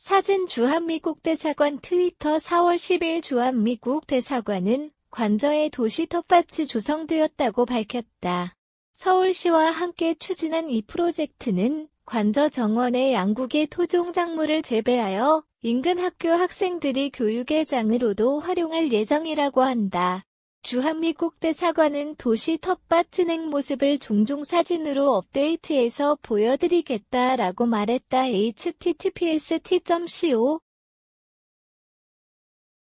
사진 주한미국 대사관 트위터 4월 10일 주한미국 대사관은 관저의 도시 텃밭이 조성되었다고 밝혔다. 서울시와 함께 추진한 이 프로젝트는 관저 정원의 양국의 토종 작물을 재배하여 인근 학교 학생들이 교육의 장으로도 활용할 예정이라고 한다. 주한미 국대사관은 도시 텃밭 진행 모습을 종종 사진으로 업데이트해서 보여드리겠다라고 말했다. https t c o